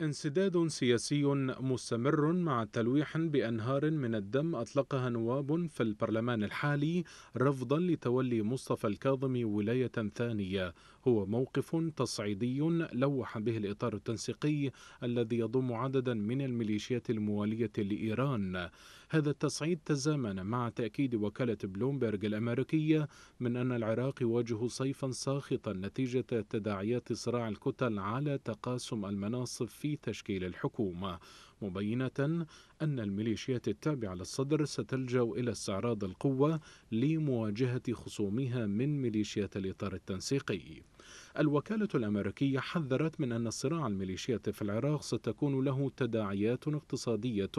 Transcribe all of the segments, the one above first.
انسداد سياسي مستمر مع تلويح بأنهار من الدم أطلقها نواب في البرلمان الحالي رفضا لتولي مصطفى الكاظم ولاية ثانية هو موقف تصعيدي لوح به الإطار التنسيقي الذي يضم عددا من الميليشيات الموالية لإيران هذا التصعيد تزامن مع تأكيد وكالة بلومبرج الأمريكية من أن العراق يواجه صيفا ساخطا نتيجة تداعيات صراع الكتل على تقاسم المناصب في في تشكيل الحكومة مبينة أن الميليشيات التابعة للصدر ستلجأ إلى استعراض القوة لمواجهة خصومها من ميليشيات الإطار التنسيقي الوكالة الأمريكية حذرت من أن الصراع الميليشيات في العراق ستكون له تداعيات اقتصادية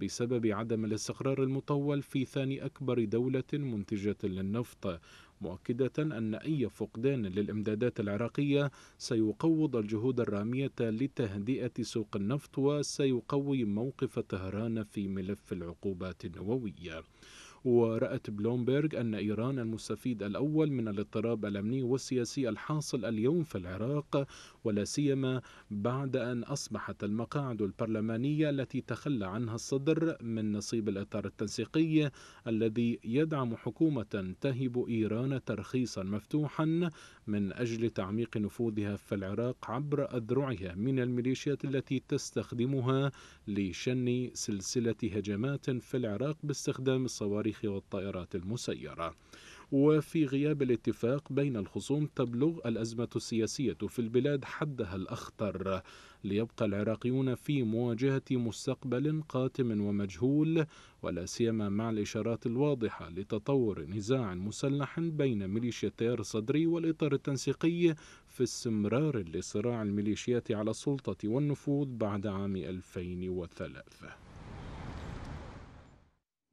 بسبب عدم الاستقرار المطول في ثاني أكبر دولة منتجة للنفط مؤكدة أن أي فقدان للإمدادات العراقية سيقوض الجهود الرامية لتهدئة سوق النفط وسيقوي موقف طهران في ملف العقوبات النووية ورأت بلومبرغ أن إيران المستفيد الأول من الاضطراب الأمني والسياسي الحاصل اليوم في العراق ولا سيما بعد أن أصبحت المقاعد البرلمانية التي تخلى عنها الصدر من نصيب الإطار التنسيقي الذي يدعم حكومة تهب إيران ترخيصا مفتوحا من أجل تعميق نفوذها في العراق عبر أذرعها من الميليشيات التي تستخدمها لشن سلسلة هجمات في العراق باستخدام الصواريخ الصواريخ والطائرات المسيرة وفي غياب الاتفاق بين الخصوم تبلغ الأزمة السياسية في البلاد حدها الأخطر ليبقى العراقيون في مواجهة مستقبل قاتم ومجهول ولا سيما مع الإشارات الواضحة لتطور نزاع مسلح بين ميليشيا تيار صدري والإطار التنسيقي في استمرار لصراع الميليشيات على السلطة والنفوذ بعد عام 2003